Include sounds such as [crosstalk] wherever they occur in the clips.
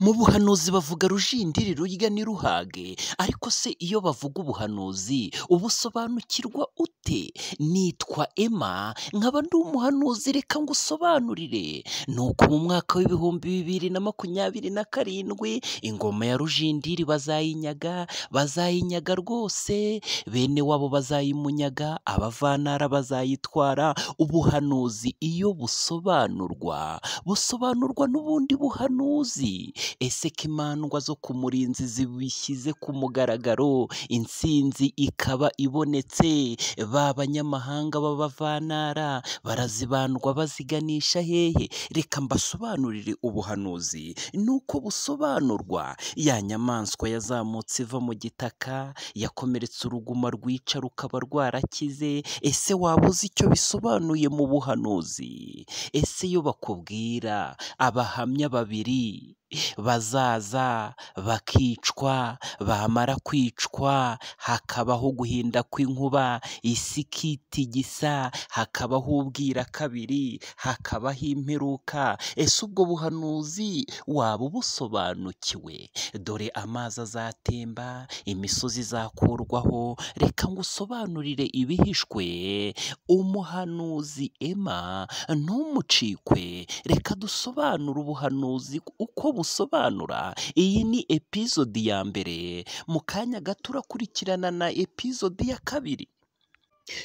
mu buhanuzi bavuga rujindiri rurya ni ruhage ariko se iyo bavuga ubuhanuzi ubusobanukirwa ute nitwa Emma nkaba ndi umuhanuzi reka ngo usobanurire ni mu mwaka w'ibihumbi bibiri na makumyabiri na karindwi ingoma ya rujindiri bazayinyaga bazayinyaga rwose bene wabo bazayimunyaga abavanara bazayitwara ubuhanuzi iyo busobanurwa busobanurwa n'ubundi buhanuzi ese ko imandwa zo ku murinzi zibishyize ku mugaragaro intsinzi ikaba ibonetse ba banyamahanga b'abavantara barazibandwa baziganisha hehe reka mbasobanurire ubuhanuzi nuko busobanurwa ya nyamaswa yazamutse iva mu gitaka yakomeretse uruguma rwica rukaba rwarakize ese waba uzi icyo bisobanuye mu buhanuzi ese iyo bakubwira abahamya babiri bazaza bakicwa bamara kwicwa hakabaho guhinda kw'inkuba, isi ikitigisa, hakabaho kabiri hakabaho imperuka, ese ubwo buhanuzi waba ubusobanukiwe? Dore amazi azatemba, imisozi izakurwaho, reka ngusobanurire ibihishwe, umuhanuzi Emma ntumucikwe, reka dusobanure ubuhanuzi uko busobanura gusobanura iyi ni epizodi ya mbere mu kanya gato urakurikirana na epizodi ya kabiri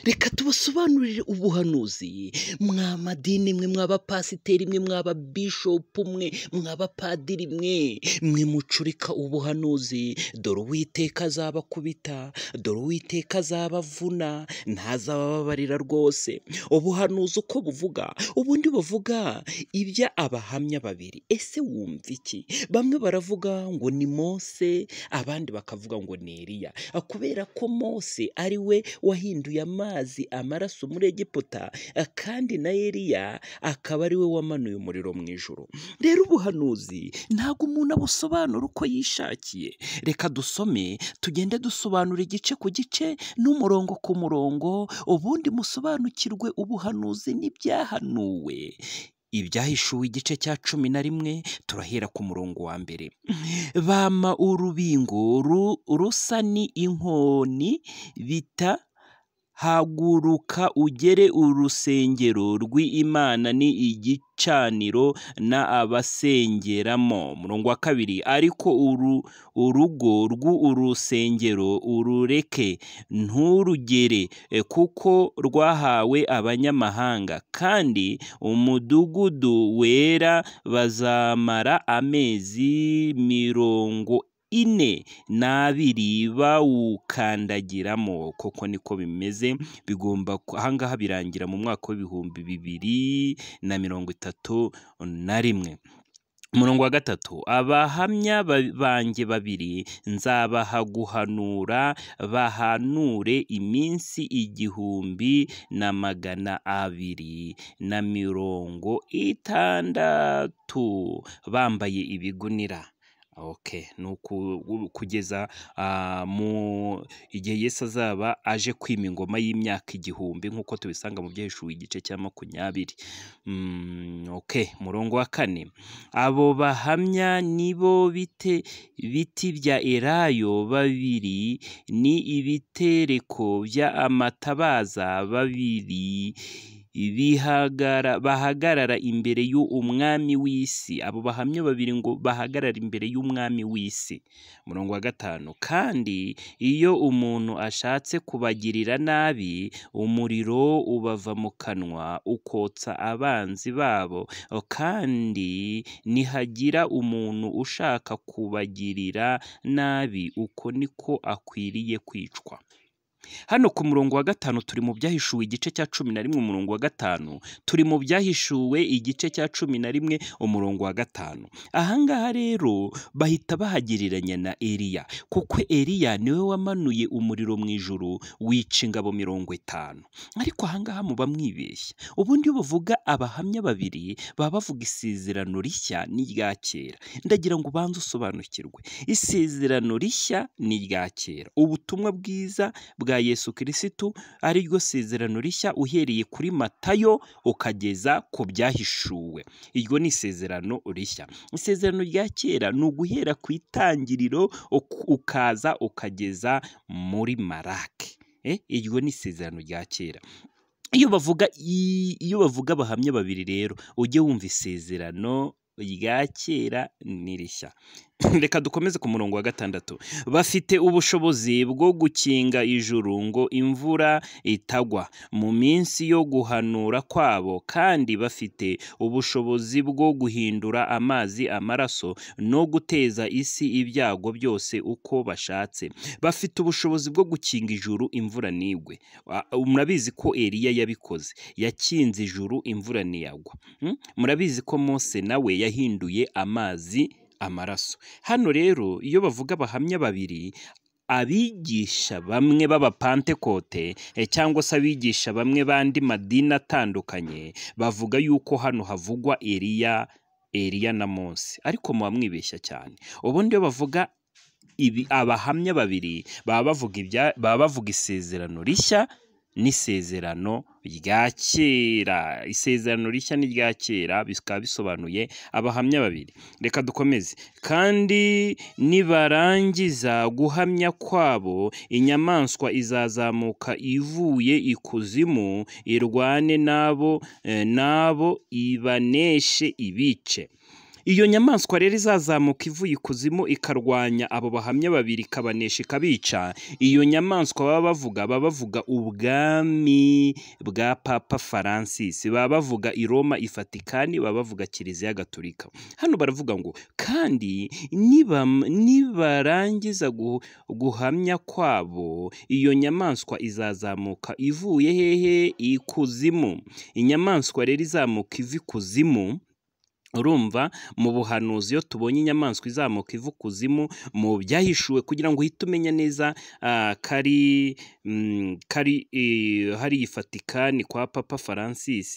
reka tubasobanurire ubuhanuzi mwa madini mwe mw'abapasiteri mwe mw'ababishopu mwe mw'abapadiri mwe mwe mucurika ubuhanuzi dore uwiteka azabakubita dore uwiteka azabavuna ntazabababarira rwose ubuhanuzi uko buvuga ubundi buvuga ibya abahamya babiri ese wumva iki bamwe baravuga ngo ni mose abandi bakavuga ngo ni eliya kubera ko mose ari we wahinduye amazi amaraso muri egiputa kandi na eliya akaba ari we wamanuye umuriro mu ijoro rero ubuhanuzi ntabwo umuntu abusobanura uko yishakiye reka dusome tugende dusobanura igice ku gice n'umurongo ku murongo ubundi musobanukirwe ubuhanuzi n'ibyahanuwe ibyahishuwe igice cya cumi na rimwe turahera ku murongo wa mbere bama urubingo rusa ni inkoni bita haguruka ugere urusengero rw'imana ni igicaniro na abasengeramo umurongo wa kabiri ariko uru urugo rw'urusengero urureke nturugere e, kuko rwahawe abanyamahanga kandi umudugudu wera bazamara amezi mirongo ine n'abiri bawukandagiramo koko niko bimeze bigomba ahangaha birangira mu mwaka w'ibihumbi bibiri na mirongo itatu na rimwe umurongo wa gatatu abahamya banjye babiri nzabaha guhanura bahanure iminsi igihumbi na magana abiri na mirongo itandatu bambaye ibigunira ni kugeza ah, mu igihe Yesu azaba aje kwima ingoma y'imyaka igihumbi nk'uko tubisanga mu byaheshuwe igice cya makumyabiri. Mm, murongo wa kane abo bahamya ni bo biti bya elayo babiri ni ibitereko by'amatabaza babiri bahagarara imbere y'umwami w'isi abo bahamya babiri ngo bahagarara imbere y'umwami w'isi murongo wa gatanu kandi iyo umuntu ashatse kubagirira nabi umuriro ubava mu kanwa ukotsa abanzi babo kandi nihagira umuntu ushaka kubagirira nabi uko niko akwiriye kwicwa. Hano ku murongo wa gatanu turi mu byahishuwe igice cya cumi na rimwe umurongo wa gatanu, turi mu byahishuwe igice cya cumi na rimwe umurongo wa gatanu. Aha ngaha rero bahita bahagereranya na Eliya kuko Eliya niwe wamanuye umuriro mu ijuru wica ingabo mirongo itanu. Ariko aha ngaha muba mwibeshya, ubundi iyo bavuga abahamya babiri baba bavuga isezerano rishya n'irya kera. Ndagira ngo ubanze usobanukirwe, isezerano rishya n'irya kera, ubutumwa bwiza bwa bwa yesu kirisitu ari ryo sezerano rishya uhereye kuri matayo ukageza ku byahishuwe iryo ni isezerano rishya isezerano rya kera ni uguhera ku itangiriro ukaza ukageza muri marake eh, iryo ni isezerano rya kera iyo bavuga iyo bavuga abahamya babiri rero ujye wumva isezerano rya kera n'irishya [laughs] reka dukomeze ku murongo wa gatandatu bafite ubushobozi bwo gukinga ijuru ngo imvura itagwa mu minsi yo guhanura kwabo kandi bafite ubushobozi bwo guhindura amazi amaraso no guteza isi ibyago byose uko bashatse bafite ubushobozi bwo gukinga ijuru imvura ntigwe murabizi ko Eliya yabikoze yakinze ijuru imvura ntiyagwa hmm? murabizi ko Mose nawe yahinduye amazi amaraso. Hano rero iyo bavuga abahamya babiri, abigisha bamwe b'abapantekote eh, cyangwa se abigisha bamwe b'andi madini atandukanye, bavuga yuko hano havugwa Eliya, Eliya na Mose. Ariko muba mwibeshya cyane. Ubundi iyo bavuga abahamya babiri, baba bavuga isezerano rishya n'isezerano rya kera, isezerano rishya n'irya kera bikaba bisobanuye abahamya babiri, reka dukomeze kandi nibarangiza guhamya kwabo inyamaswa izazamuka ivuye ikuzimu irwane n'abo eh, n'abo ibaneshe ibice. Iyo nyamaswa rero izazamuka ivuye ikuzimu ikarwanya abo bahamya babiri ikabanesha ikabica, iyo nyamaswa baba bavuga baba bavuga ubwami bwa Papa Francis, baba bavuga i Roma, i Vatikani, baba bavuga Kiliziya Gatolika. Hano baravuga ngo kandi nibarangiza guhamya kwabo, iyo nyamaswa izazamuka ivuye hehe? Ikuzimu. Inyamaswa rero izamuka iva ikuzimu urumva mu buhanuzi iyo tubonye inyamaswa izamuka iva kuzimu mu byahishuwe kugira ngo uhite umenya neza ah, kari mm, kari hari i Vatikani kwa papa Francis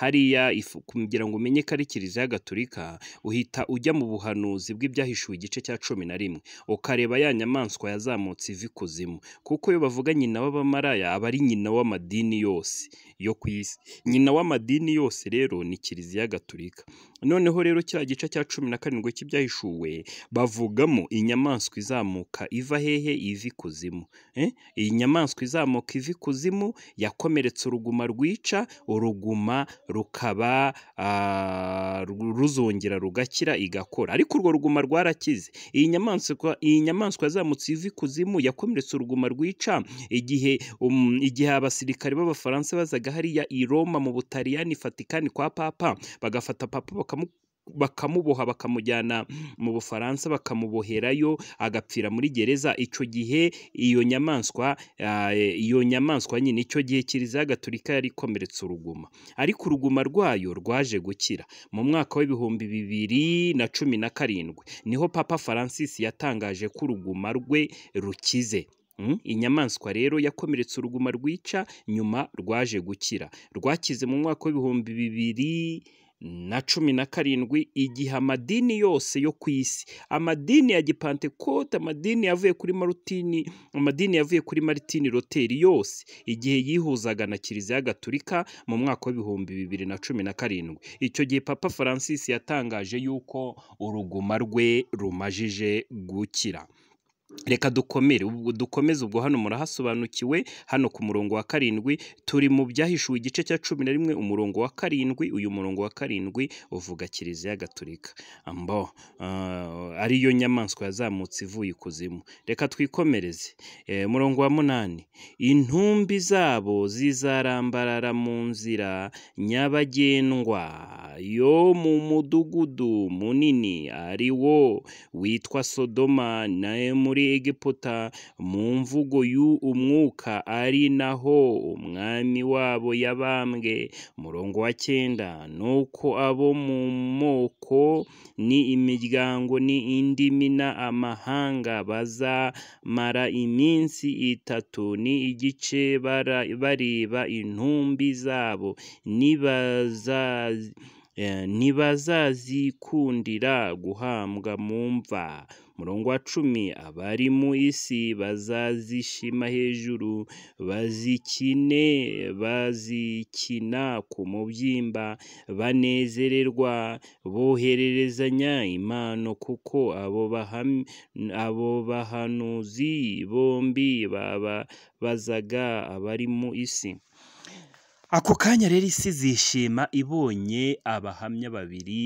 hariya kugira ngo umenye ko ari kiliziya gatolika uhita ujya mu buhanuzi bw'ibyahishuwe igice cya cumi na rimwe ukareba ya nyamaswa yazamutse iva ikuzimu kuko iyo bavuga nyina w'abamaraya aba ari nyina w'amadini yose yo ku isi nyina w'amadini yose rero ni kiliziya gatolika. noneho rero kiriya gice cya cumi na karindwi cy'ibyahishuwe bavugamo inyamaswa izamuka iva hehe iva ikuzimu eh? iyi nyamaswa izamuka iva ikuzimu yakomeretse uruguma rwica uruguma rukaba ah, ruzongera rugakira igakora ariko urwo ruguma rwarakize iyi nyamaswa iyi nyamaswa yazamutse iva ikuzimu yakomeretse uruguma rwica igihe um, igihe abasirikare b'abafaransa bazaga hariya i Roma mu Butaliyani Vatikani kwa papa bagafata papa bakamuboha bakamujyana mu Bufaransa bakamuboherayo agapfira muri gereza icyo gihe iyo nyamaswa eh, iyo nyamaswa nyine icyo gihe kiliziya gatolika yari ikomeretse uruguma ariko uruguma rwayo rwaje gukira mu mwaka w'ibihumbi bibiri na cumi na karindwi niho papa Francis yatangaje ko uruguma rwe rukize hmm? inyamaswa rero yakomeretse uruguma rwica nyuma rwaje gukira rwakize mu mwaka w'ibihumbi bibiri na cumi na karindwi igihe amadini yose yo ku isi amadini ya gipantekote amadini yavuye kuri marutini amadini yavuye kuri maritini roteri yose igihe yihuzaga na kiliziya gatulika mu mwaka w'ibihumbi bibiri na cumi na karindwi icyo gihe papa francis yatangaje yuko uruguma rwe rumajije gukira reka dukomere dukomeze ubwo hano murahasobanukiwe hano ku murongo wa karindwi turi mu byahishuwe igice cya cumi na rimwe umurongo wa karindwi uyu murongo wa karindwi uvuga kiliziya gatolika mbo eh, ariyo nyamaswa yazamutse ivuye ikuzimu reka twikomereze eh, murongo wa munani intumbi zabo zizarambarara mu nzira nyabagendwa yo mu mudugudu munini ari wo witwa sodoma na muri b'Egiputa mu mvugo y'umwuka ari naho umwami wabo yabambwe. murongo wa cyenda nuko abo mu moko, ni imiryango, ni indimi na amahanga bazamara iminsi itatu ni n'igice bareba intumbi zabo, ntibazazikundira eh, guhambwa mu mva. umurongo wa cumi abari mu isi bazazishima hejuru bazikine bazikina ku mubyimba banezererwa bohererezanya impano kuko abo bahanuzi bombi bababazaga abari mu isi ako kanya rero isi zishima ibonye abahamya babiri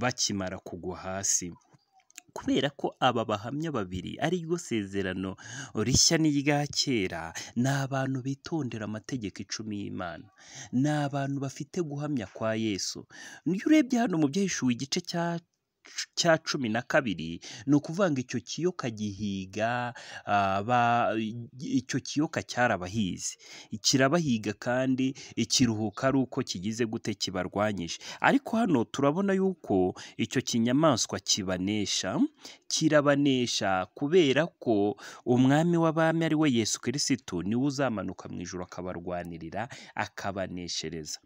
bakimara kugwa hasi kubera ko aba bahamya babiri ariryo sezerano rishya n'irya kera, ni abantu bitondera amategeko icumi y'Imana, ni abantu bafite guhamya kwa Yesu, iyo urebye hano mu byahishuwe igice cya cya cumi na kabiri ni ukuvanga icyo kiyoka gihiga ah, icyo kiyoka cyarabahize kirabahiga kandi ikiruhuka ari uko kigize gute kibarwanyije ariko hano turabona yuko icyo kinyamaswa kibanesha kirabanesha kubera ko umwami w'abami ari we yesu kirisitu niwe uzamanuka mu ijoro akabarwanirira akabaneshereza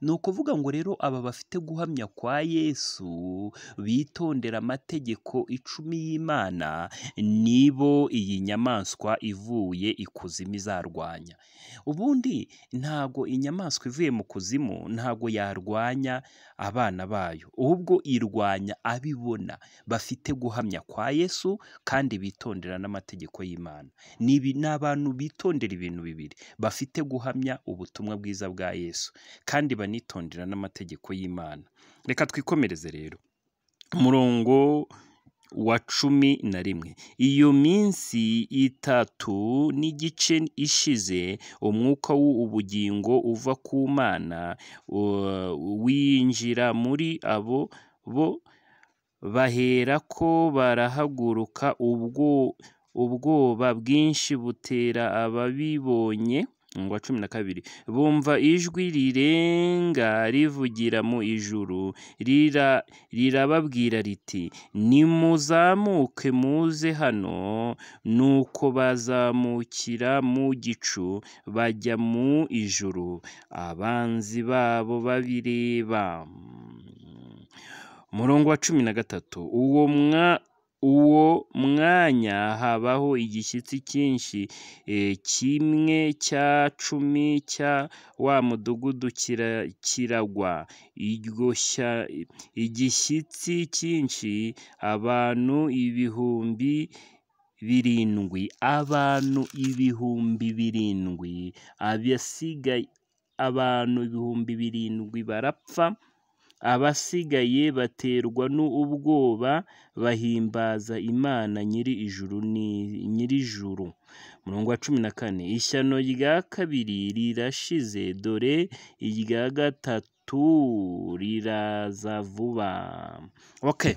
ni ukuvuga ngo rero aba bafite guhamya kwa yesu bitondera amategeko icumi y'imana nibo iyi nyamaswa ivuye ikuzimu izarwanya ubundi ntabwo inyamaswa ivuye mu kuzimu ntago yarwanya abana bayo ahubwo irwanya abibona bafite guhamya kwa yesu kandi bitondera n'amategeko y'imana ni abantu bitondera ibintu bibiri bafite guhamya ubutumwa bwiza bwa yesu kandi banitondera n'amategeko y'Imana reka twikomereze rero umurongo wa cumi na rimwe iyo minsi itatu n'igice ishize umwuka w'ubugingo uva ku mana winjira muri abo bo bahera ko barahaguruka ubwo ubwoba bwinshi butera ababibonye Uwa cumi na kabiri bumva ijwi rirenga rivugira mu ijuru rirababwira riti nimuzamuke muze hano nuko bazamukira mu gicu bajya mu ijuru abanzi babo babireba. Umurongo wa cumi na gatatu uwo mwa uwo mwanya habaho igishyitsi cyinshi, e, kimwe cya cumi cya wa mudugudu kiragwa. Igishyitsi cyinshi abantu ibihumbi birindwi, abantu ibihumbi birindwi, abantu ibihumbi birindwi barapfa. abasigaye baterwa n'ubwoba bahimbaza Imana nyiri ijuru ni nyir'ijuru umurongo wa cumi na kane ishyano rya kabiri rirashize dore irya gatatu riraza vuba okay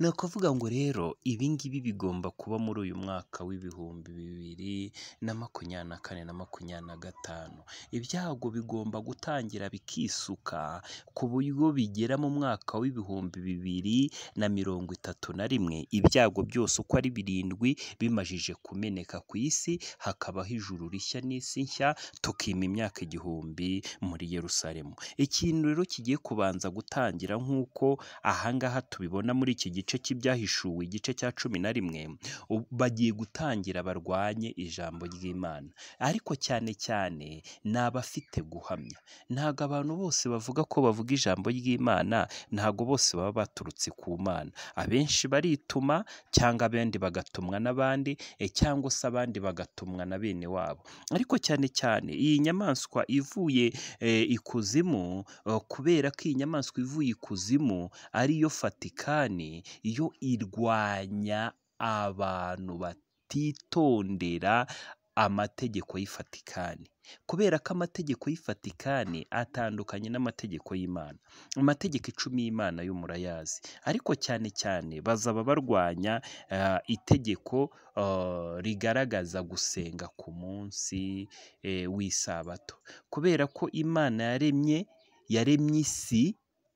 Ni ukuvuga ngo rero ibi ngibi bigomba kuba muri uyu mwaka w'ibihumbi bibiri na makumyabiri na kane na makumyabiri na gatanu, ibyago bigomba gutangira bikisuka ku buryo bigera mu mwaka w'ibihumbi bibiri na mirongo itatu na rimwe, ibyago byose uko ari birindwi bimajije kumeneka ku isi, hakabaho ijuru rishya n'isi nshya, tukima imyaka igihumbi muri Yerusalemu, ikintu rero kigiye kubanza gutangira nk'uko aha ngaha tubibona muri iki gice cy'ibyahishuwe igice cya cumi na rimwe bagiye gutangira barwanye ijambo ry'imana ariko cyane cyane ni abafite guhamya ntabwo abantu bose bavuga ko bavuga ijambo ry'imana ntabwo bose baba baturutse ku mana abenshi barituma cyangwa abandi bagatumwa n'abandi e, cyangwa se abandi bagatumwa na bene wabo ariko cyane cyane iyi nyamaswa ivuye e, ikuzimu kubera ko iyi nyamaswa ivuye ikuzimu ariyo fatikani yo irwanya abantu batitondera amategeko y’ifatikani kubera ko amategeko yifatikani atandukanye n'amategeko y'Imana, amategeko icumi y'Imana y'umurayazi ariko cyane cyane bazaba barwanya eh, itegeko eh, rigaragaza gusenga ku munsi eh, w'isabato kubera ko Imana yaremye yaremye isi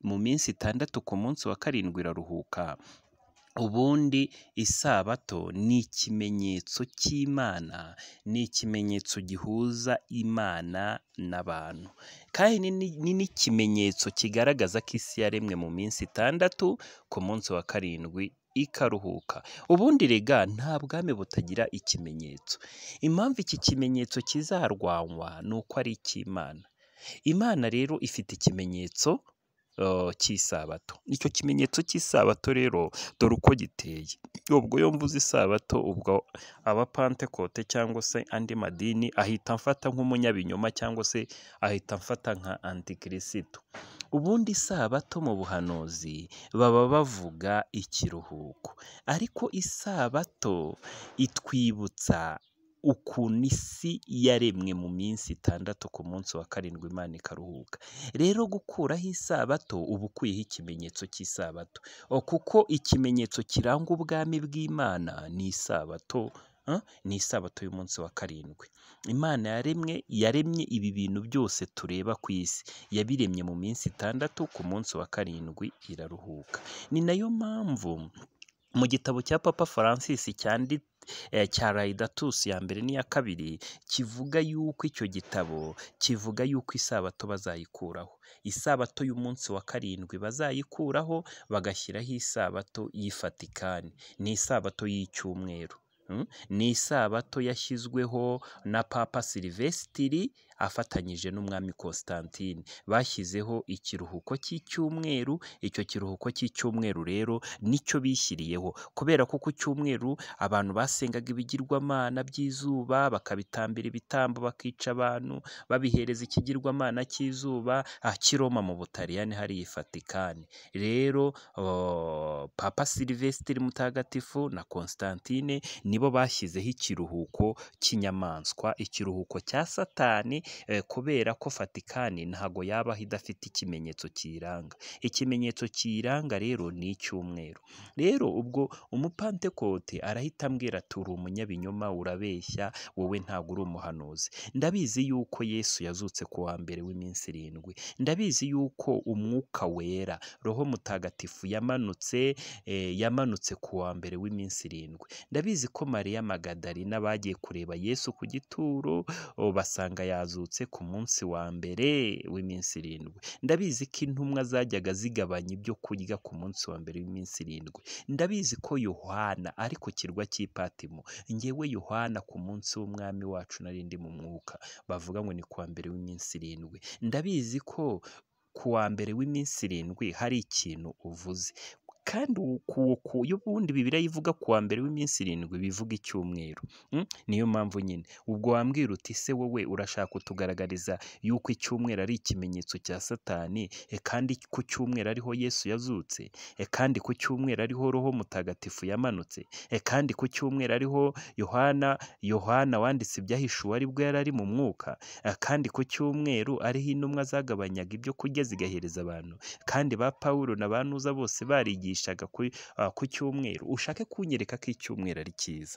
mu minsi itandatu ku munsi wa karindwi iraruhuka ubundi isabato ni ikimenyetso cy'imana ni ikimenyetso gihuza imana n'abantu kandi ni n'ikimenyetso kigaragaza ko isi yaremwe mu minsi itandatu ku munsi wa karindwi ikaruhuka ubundi rega nta bwami butagira ikimenyetso impamvu iki kimenyetso kizarwanywa ni uko ari icy'imana imana rero ifite ikimenyetso cy'isabato icyo kimenyetso cy'isabato rero dore uko giteye ubwo yo mvuze isabato ubwo abapantekote cyangwa se andi madini ahita mfata nk'umunyabinyoma cyangwa se ahita mfata nka antikirisito ubundi isabato mu buhanuzi baba bavuga ikiruhuko ariko isabato itwibutsa ukuntu isi yaremwe mu minsi itandatu ku munsi wa karindwi imana ikaruhuka rero gukuraho isabato uba ukuyeho ikimenyetso cy'isabato oh, kuko ikimenyetso kiranga ubwami bw'imana ni isabato ah, ni isabato y'umunsi wa karindwi imana yaremwe yaremye ibi bintu byose tureba ku isi yabiremye mu minsi itandatu ku munsi wa karindwi iraruhuka ni nayo mpamvu mu gitabo cya papa francis Eh, cya Raydatus ya mbere n'iya kabiri kivuga yuko icyo gitabo kivuga yuko isabato bazayikuraho, isabato y'umunsi wa karindwi bazayikuraho bagashyiraho isabato y'ifatikani, ni isabato y'icyumweru, hmm? ni isabato yashyizweho na Papa Silivesitiri afatanyije n'umwami Constantine bashyizeho ikiruhuko cy'icyumweru icyo kiruhuko cy'icyumweru rero nicyo bishyiriyeho kubera ko ku cyumweru abantu basengaga ibigirwamana by'izuba bakabitambira ibitambo bakica abantu babihereza ikigirwamana cy'izuba akiroma ah, mu Butaliyani hari i Vatikani rero oh, Papa Silivesitiri Mutagatifu na Constantine nibo bashyizeho ikiruhuko cy'inyamaswa ikiruhuko cya Satani Eh, kubera ko Vatikani ntago yabaho idafite ikimenyetso kiyiranga ikimenyetso kiyiranga rero ni icy'umweru rero ubwo umupantekote arahita ambwira ati uri umunyabinyoma urabeshya wowe ntabwo uri umuhanuzi ndabizi yuko Yesu yazutse ku wa mbere w'iminsi irindwi ndabizi yuko umwuka wera roho mutagatifu yamanutse eh, yamanutse ku wa mbere w'iminsi irindwi ndabizi ko Mariya Magadalena bagiye kureba Yesu ku gituro oh, basanga yazo bazutse ku munsi wa mbere w'iminsi irindwi ndabizi ko intumwa zajyaga zigabanya ibyo kurya ku munsi wa mbere w'iminsi irindwi ndabizi ko yohana ari ku kirwa cy'ipatimu ngewe yohana ku munsi w'umwami wacu nari ndi mu mwuka bavuga ngo ni ku wa mbere w'iminsi irindwi ndabizi ko ku wa mbere w'iminsi irindwi hari ikintu uvuze kandi uku yo ubundi bibiriya ivuga ku wa mbere w'iminsi irindwi bivuga icyumweru hmm? niyo mpamvu nyine ubwo wambwira uti se wowe urashaka kutugaragariza yuko icyumweru ari ikimenyetso cya satani e kandi ku cyumweru ariho yesu yazutse e kandi ku cyumweru ariho roho mutagatifu yamanutse e kandi ku cyumweru ariho yohana yohana wanditse ibyahishuwe aribwo yari ari mu mwuka kandi ku cyumweru ariho intumwa zagabanyaga ibyo kurya zigahereza abantu kandi ba pawulo na ba nuza bose barigiye nigishaga ah, ku cyumweru ushake kunyereka ko icyumweru ari cyiza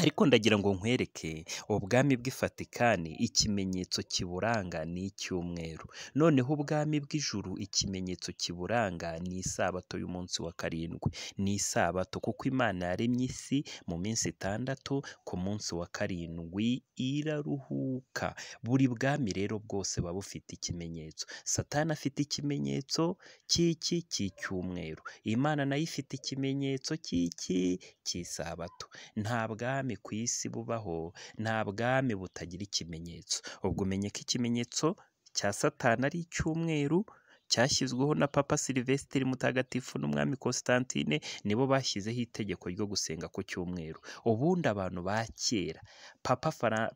ariko ndagira ngo nkwereke ubwami bwifatikani ikimenyetso kiburanga ni icy'umweru noneho ubwami bw'ijuru ikimenyetso kiburanga ni isabato y'umunsi wa karindwi ni isabato kuko imana yaremye isi mu minsi itandatu ku munsi wa karindwi iraruhuka buri bwami rero bwose buba bufite ikimenyetso satani afite ikimenyetso cy'iki cy'icyumweru imana nayo ifite ikimenyetso cy'iki cy'isabato nta bwami ku isi bubaho nta bwami butagira ikimenyetso ubwo umenye ko ikimenyetso cya satani ari icy'umweru cyashyizweho na papa silivesitiri mutagatifu n'umwami Constantine nibo bashyizeho itegeko ryo gusenga ku cyumweru ubundi abantu ba kera papa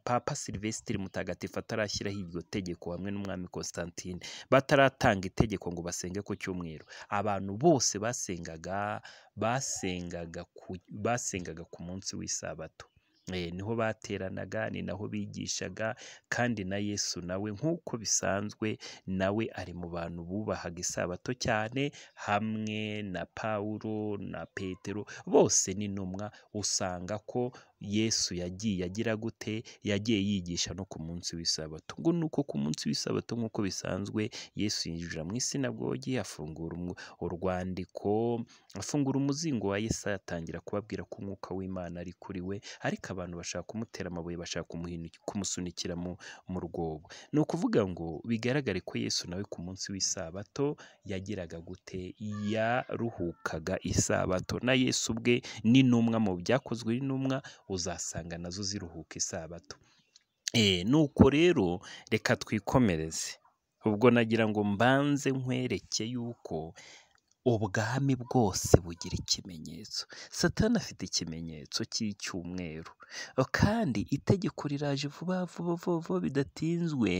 papa silivesitiri mutagatifu atarashyiraho iryo tegeko hamwe n'umwami Constantine bataratanga itegeko ngo basenge ku cyumweru abantu bose basengaga basengaga ku munsi w'isabato Eh, niho bateranaga ni naho bigishaga kandi na yesu nawe nk'uko bisanzwe nawe ari mu bantu bubahaga isabato cyane hamwe na pawulo na petero bose n'intumwa usanga ko yesu yagiye agira gute yagiye yigisha no ku munsi w'isabato ngo ni uko ku munsi w'isabato nk'uko bisanzwe yesu yinjira mu isi isinagogi afungura urwandiko afungura umuzingo wa yesu atangira kubabwira ko umwuka w'imana ari kuri we ariko abantu bashaka kumutera amabuye bashaka kumusunikira mu rwobo ni ukuvuga ngo bigaragare ko yesu nawe ku munsi w'isabato yagiraga gute yaruhukaga isabato na yesu ubwe ni n'intumwa mu byakozwe n'intumwa uzasanga nazo ziruhuka isabato eh, nuko rero reka twikomereze ubwo nagira ngo mbanze nkwereke yuko ubwami bwose bugira ikimenyetso satani afite ikimenyetso cy'icyumweru kandi itegeko riraje vuba vuba vuba bidatinzwe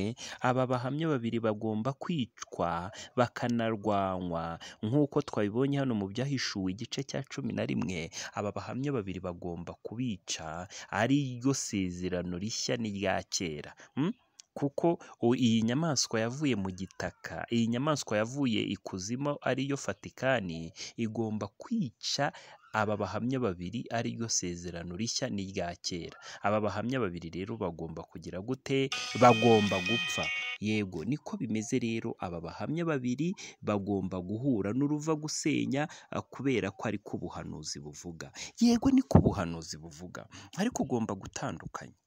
aba bahamya babiri bagomba kwicwa bakanarwanywa nk'uko twabibonye hano mu byahishuwe igice cya cumi na rimwe aba bahamya babiri bagomba kubica ariryo sezerano rishya n'irya kera. Hmm? kuko iyi nyamaswa yavuye mu gitaka, iyi nyamaswa yavuye ikuzimu ariyo Vatikani, igomba kwica aba bahamya babiri ariryo sezerano rishya n'irya kera, aba bahamya babiri rero bagomba kugira gute? Bagomba gupfa, yego niko bimeze rero aba bahamya babiri bagomba guhura n’uruva gusenya kubera ko ariko ubuhanuzi buvuga, yego niko ubuhanuzi buvuga ariko ugomba gutandukanya.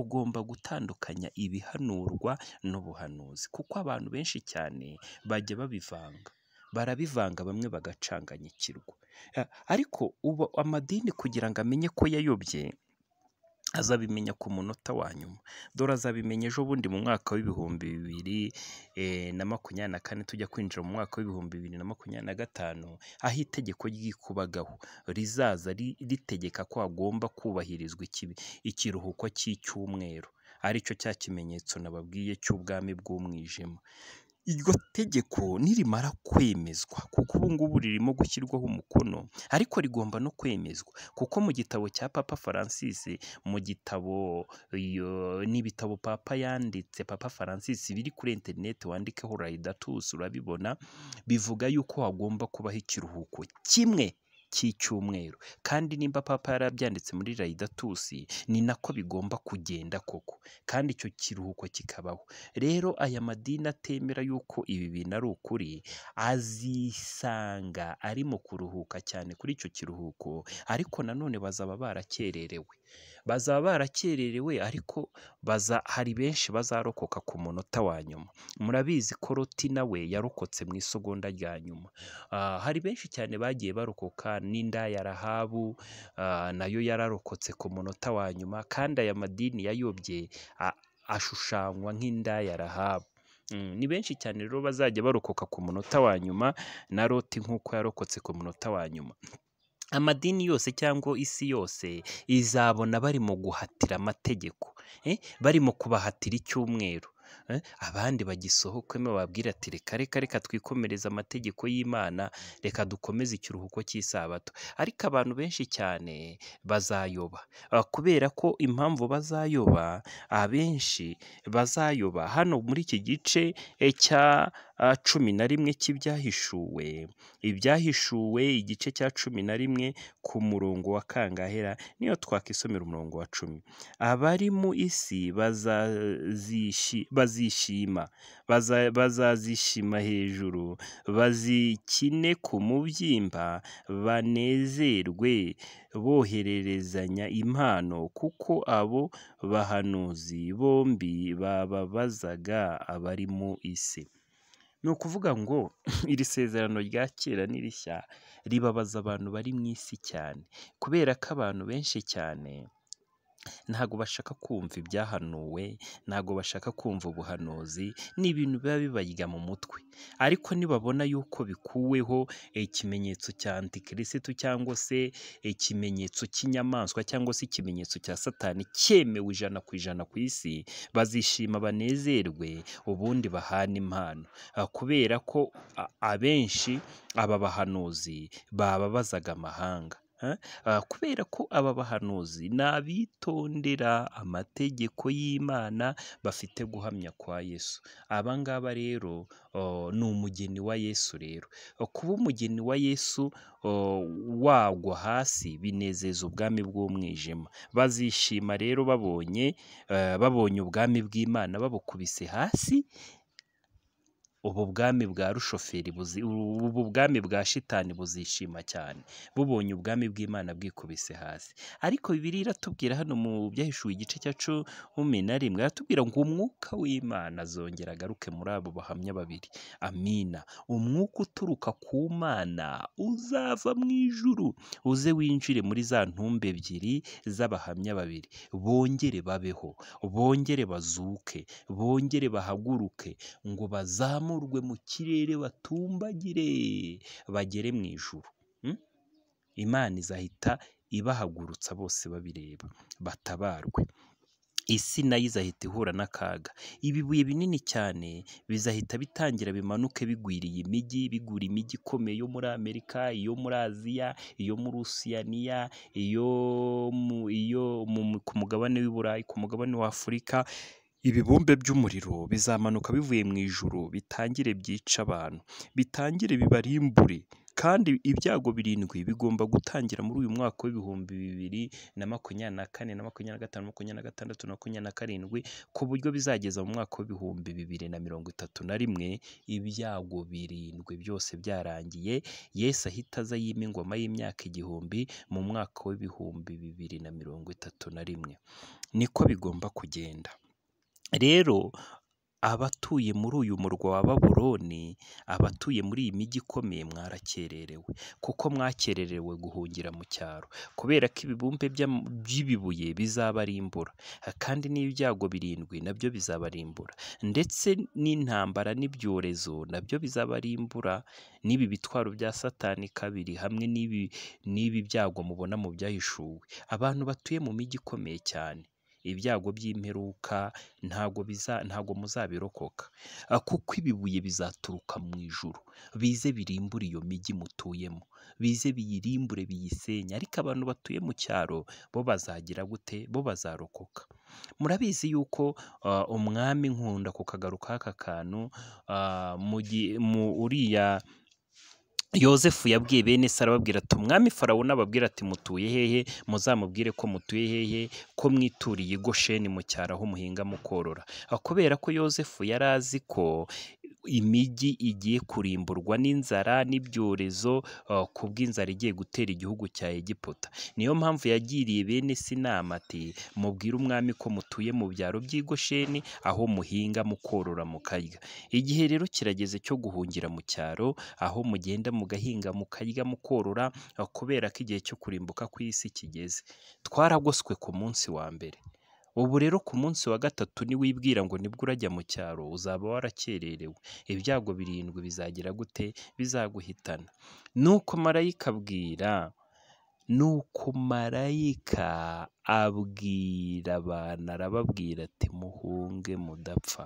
ugomba gutandukanya ibihanurwa n'ubuhanuzi kuko abantu benshi cyane bajya babivanga barabivanga bamwe bagacanganyikirwa ariko ubu amadini kugira ngo amenye ko yayobye azabimenya ku munota wa nyuma dore azabimenya ejo bundi mu mwaka w'ibihumbi bibiri eh, na makumyabiri na kane tujya kwinjira mu mwaka w'ibihumbi bibiri na makumyabiri na gatanu aho itegeko ryikubagaho rizaza ritegeka ko hagomba kubahirizwa ikibi ikiruhuko cy'icyumweru aricyo cya kimenyetso nababwiye cy'ubwami bw'umwijima iryo tegeko nirimara kwemezwa kuko ubu ngubu ririmo gushyirwaho umukono ariko rigomba no kwemezwa kuko mu gitabo cya papa francis mu gitabo n'ibitabo papa yanditse papa francis biri kuri interineti wandikeho rayidatusi urabibona bivuga yuko hagomba kubaho ikiruhuko kimwe cy'icyumweru kandi nimba papa yari abyanditse muri layidatusi ni nako bigomba kugenda koko kandi icyo kiruhuko kikabaho rero aya madini atemera yuko ibi bintu ari ukuri azisanga arimo kuruhuka cyane kuri icyo kiruhuko ariko nanone bazaba barakererewe bazaba barakererewe ariko baza hari benshi bazarokoka ku munota wa nyuma murabizi ko roti nawe yarokotse mu isogonda rya nyuma ah, hari benshi cyane bagiye barokoka n'inda ya rahabu ah, nayo yararokotse ku munota wa nyuma kandi aya madini yayobye ah, ashushanywa nk'inda ya rahabu hmm, ni benshi cyane rero bazajya barokoka ku munota wa nyuma na roti nk'uko yarokotse ku munota wa nyuma amadini yose cyangwa isi yose izabona bari mu guhatira amategeko eh, bari mu kubahatira icyumweru eh, abandi bagisohokemo babwira ati reka reka reka twikomereze amategeko y'imana reka dukomeze ikiruhuko cy'isabato ariko abantu benshi cyane bazayoba ah, kubera ko impamvu bazayoba abenshi bazayoba hano muri iki gice eh, cya cumi na rimwe cy'ibyahishuwe ibyahishuwe igice cya cumi na rimwe ku murongo wa kangahera niyo twakisomera umurongo wa cumi abari mu isi bazishima bazazishima hejuru bazikine ku mubyimba banezerwe bohererezanya impano kuko abo bahanuzi bombi bababazaga abari mu isi Ni ukuvuga ngo [laughs] iri sezerano rya kera n'irishya ribabaza abantu bari mu isi cyane kubera ko abantu benshi cyane ntabwo bashaka kumva ibyahanuwe, ntabwo bashaka kumva ubuhanuzi, ni ibintu biba bibayirya mu mutwe, ariko nibabona yuko bikuweho ikimenyetso cya antikirisitu cyangwa se ikimenyetso cy'inyamaswa cyangwa se ikimenyetso cya satani cyemewe ijana ku ijana ku isi, bazishima banezerwe ubundi bahane impano, ah, kubera ko abenshi aba bahanuzi bababazaga amahanga. Ah, kubera ko aba bahanuzi ni abitondera amategeko y'Imana bafite guhamya kwa Yesu, aba ngaba rero ni umugeni wa Yesu rero, kuba umugeni wa Yesu wagwa hasi binezeza ubwami bw'umwijima, bazishima rero babonye eh, babonye ubwami bw'Imana babukubise hasi ubu bwami bwa rushoferi ubu bwami bwa shitani buzishima cyane bubonye ubwami bw'imana bwikubise hasi ariko bibiri iratubwira hano mu byahishuwe igice cya cumi na rimwe iratubwira ngo umwuka w'imana zongera agaruke muri abo bahamya babiri amina umwuka uturuka ku mana uzava mu ijuru uze winjire muri za ntumbi ebyiri z'abahamya babiri bongere babeho bongere bazuke bongere bahaguruke ngo bazamuke bazamurwe mu kirere batumbagire bagere mu ijuru hm? imana izahita ibahagurutsa bose babireba batabarwe isi nayo izahita ihura n'akaga ibibuye binini cyane bizahita bitangira bimanuke bigwiriye imijyi bigura imijyi ikomeye yo muri amerika iyo muri aziya iyo muri usiyaniya iyo ku mugabane w'i burayi ku mugabane wa afurika Ibibumbe by'umuriro bizamanuka bivuye mu ijuru bitangire byica abantu, bitangire bibarimbure kandi ibyago birindwi bigomba gutangira muri uyu mwaka w'ibihumbi bibiri na makumyabiri na kane na makumyabiri na gatanu, makumyabiri na gatandatu na makumyabiri na karindwi ku buryo bizageza mu mwaka w'ibihumbi bibiri na mirongo itatu na rimwe ibyago birindwi byose byarangiye, Yesu ahita aza yima ingoma y'imyaka igihumbi mu mwaka w'ibihumbi bibiri na mirongo itatu na rimwe, niko bigomba kugenda. Rero abatuye muri uyu murwa wa Babuloni, abatuye muri iyi mijyi ikomeye mwarakererewe, kuko mwakererewe guhungira mu cyaro, kubera ko ibibumbe by'ibibuye bizabarimbura, kandi n'ibyago birindwi na byo bizabarimbura, ndetse n'intambara n'ibyorezo na byo bizabarimbura, n'ibi bitwaro bya Satani kabiri, hamwe n'ibi byago mubona mu byahishuwe, abantu batuye mu mijyi ikomeye cyane. ibyago by'imperuka ntago biza ntago muzabirokoka ah, kuko ibibuye bizaturuka mu ijuru bize birimbure iyo mijyi mutuyemo bize biyirimbure biyisenye ariko abantu batuye mu cyaro bo bazagira gute bo bazarokoka murabizi yuko ah, umwami nkunda ku kagaruka k'aka kantu ah, mu uriya yosefu yabwiye bene se arababwira ati umwami farawuna ababwira ati mutuye hehe muzamubwire ko mutuye hehe ko mwituriye igosheni mucyaro aho muhinga mukorora ah, kubera ko Yozefu yari azi ko imijyi igiye kurimburwa n'inzara n'ibyorezo ah, ku bw'inzara igiye gutera igihugu cya egiputa niyo mpamvu yagiriye bene se inama ati mubwire umwami ko mutuye mu byaro by'igosheni aho muhinga mukorora mukarya igihe rero kirageze cyo guhungira mu cyaro aho mugenda mu mugahinga mukarya mukorora kubera ko igihe cyo kurimbuka ku isi kigeze twaragoswe ku munsi wa mbere ubu rero ku munsi wa gatatu niwibwira ngo nibwo urajya mu cyaro uzaba warakererewe ibyago birindwi bizagira gute bizaguhitana nuko marayika abwira nuko marayika abwira abantu arababwira ati muhunge mudapfa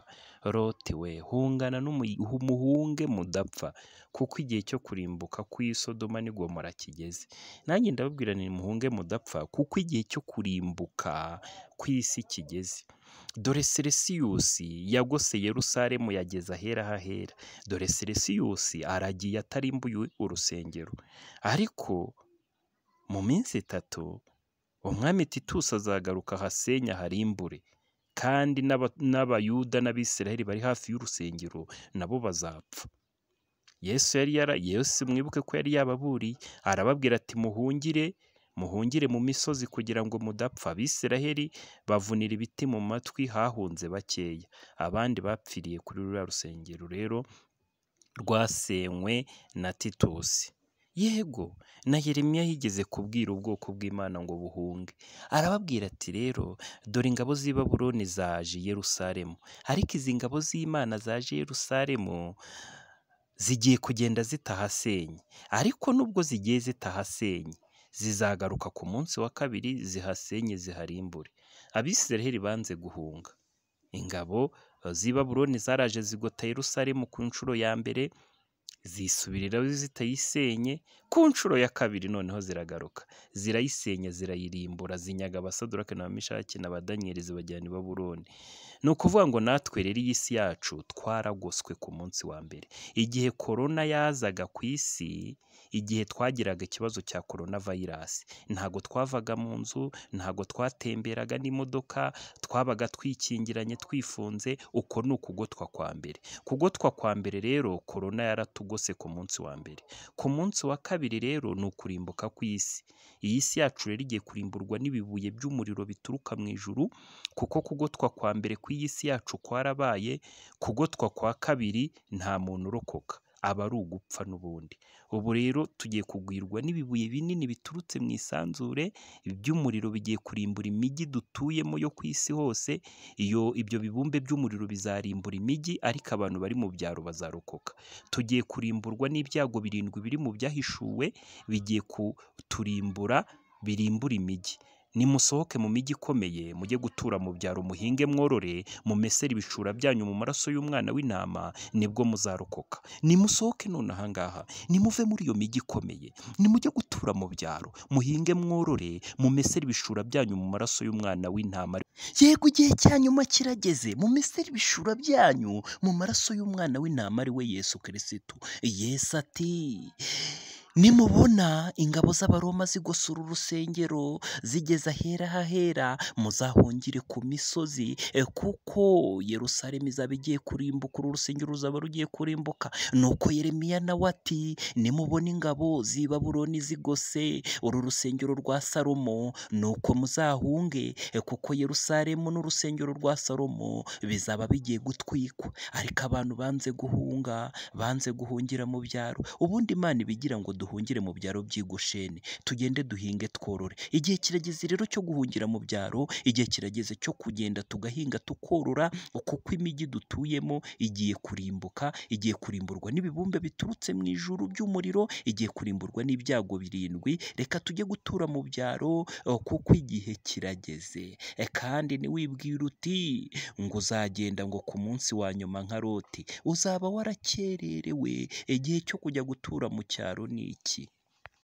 loti we hungana n’umuhunge mudapfa kuko igihe cyo kurimbuka kw'i sodoma n'igomora kigeze nanjye ndababwira ni muhunge mudapfa kuko igihe cyo kurimbuka kw'isi kigeze dore seresiyusi yagose Yerusalemu yageze ahera hahera dore seresiyusi aragiye atarimbuye urusengero ariko Mu minsi itatu umwami Titus azagaruka ahasenya harimbure kandi n'abayuda n'abisirayeli bari hafi y'urusengero nabo bazapfa. Yesu yari yara Yesu mwibuke ko yari yababuriye arababwira ati muhungire muhungire mu misozi kugira ngo mudapfa abisiraheli bavunira ibiti mu matwi hahunze bakeya abandi bapfiriye kuri ruriya rusengero rero rwasenywe na titusi. yego na Yeremiya yigeze kubwira ubwoko bw'imana ngo buhunge arababwira ati rero dore ingabo z'i Babuloni zaje Yerusalemu ariko izi ngabo z'imana zaje Yerusalemu zigiye kugenda zitahasenye ariko nubwo zigiye zitahasenye zizagaruka ku munsi wa kabiri zihasenye ziharimbure abisiraheli banze guhunga ingabo z'i Babuloni zaraje zigota Yerusalemu ku nshuro ya mbere zisubirira zitayisenye ku nshuro ya kabiri noneho ziragaruka zirayisenya zirayirimbura zinyaga abasadurake na mishake na badanyeri zibajyana i babuloni ni ukuvuga ngo natwe rero iyi si yacu twaragoswe ku munsi wa mbere igihe korona yazaga ku isi igihe twagiraga ikibazo cya korona vayirasi ntago twavaga mu nzu ntago twatemberaga n'imodoka twabaga twikingiranye twifunze uko ni ukugotwa kwa mbere kugotwa kwa mbere rero korona yaratugose ku munsi wa mbere ku munsi wa kabiri rero ni ukurimbuka kw'isi iyi si yacu rero igiye kurimburwa n'ibibuye by'umuriro bituruka mu ijuru kuko kugotwa kwa mbere kw'iyi si yacu kwarabaye kugotwa kwa kabiri nta muntu urokoka aba ari ugupfa n'ubundi ubu rero tugiye kugwirwa n'ibibuye binini biturutse mu isanzure iby’umuriro bigiye kurimbura imijyi dutuyemo yo ku isi hose iyo ibyo bibumbe by'umuriro bizarimbura imijyi ariko abantu bari mu byaro bazarokoka tugiye kurimburwa n'ibyago birindwi biri mu byahishuwe bigiye kuturimbura birimbura imijyi nimusohoke mu mijyi ikomeye mujye gutura mu byaro muhinge mworore mumesere ibishura byanyu mu maraso y'umwana w'intama nibwo muzarokoka nimusohoke none aha nimuve muri iyo mijyi ikomeye nimujye gutura mu byaro muhinge mworore mumesere ibishura byanyu mu maraso y'umwana w'intama yego igihe cya nyuma kirageze mumesere ibishura byanyu mu maraso y'umwana w'intama ari we yesu kirisitu yesu ati nimubona ingabo z'abaroma zigosora urusengero zigeze ahera hahera muzahungire ku misozi eh, kuko yerusalemu izaba igiye kurimbuka uru rusengero ruzaba rugiye kurimbuka nuko yeremiya nawe ati nimubona ingabo z'ibaburoni zigose uru rusengero rwa salomo nuko muzahunge eh, kuko yerusalemu n'urusengero rwa salomo bizaba bigiye gutwikwa ariko abantu banze guhunga banze guhungira mu byaro ubundi imana ibigira ngo duhungire mu byaro by'i tugende duhinge tworore igihe kirageze rero cyo guhungira mu byaro igihe kirageze cyo kugenda tugahinga tukorora kuko imijyi dutuyemo igiye kurimbuka igiye kurimburwa n'ibibumbe biturutse mu ijuru by'umuriro igiye kurimburwa n'ibyago birindwi reka tujye gutura mu byaro eh, kuko igihe kirageze eh, kandi ntiwibwire uti ngo uzagenda ngo ku munsi wa nyuma nka loti uzaba warakererewe igihe cyo kujya gutura mu cyaro ni iki?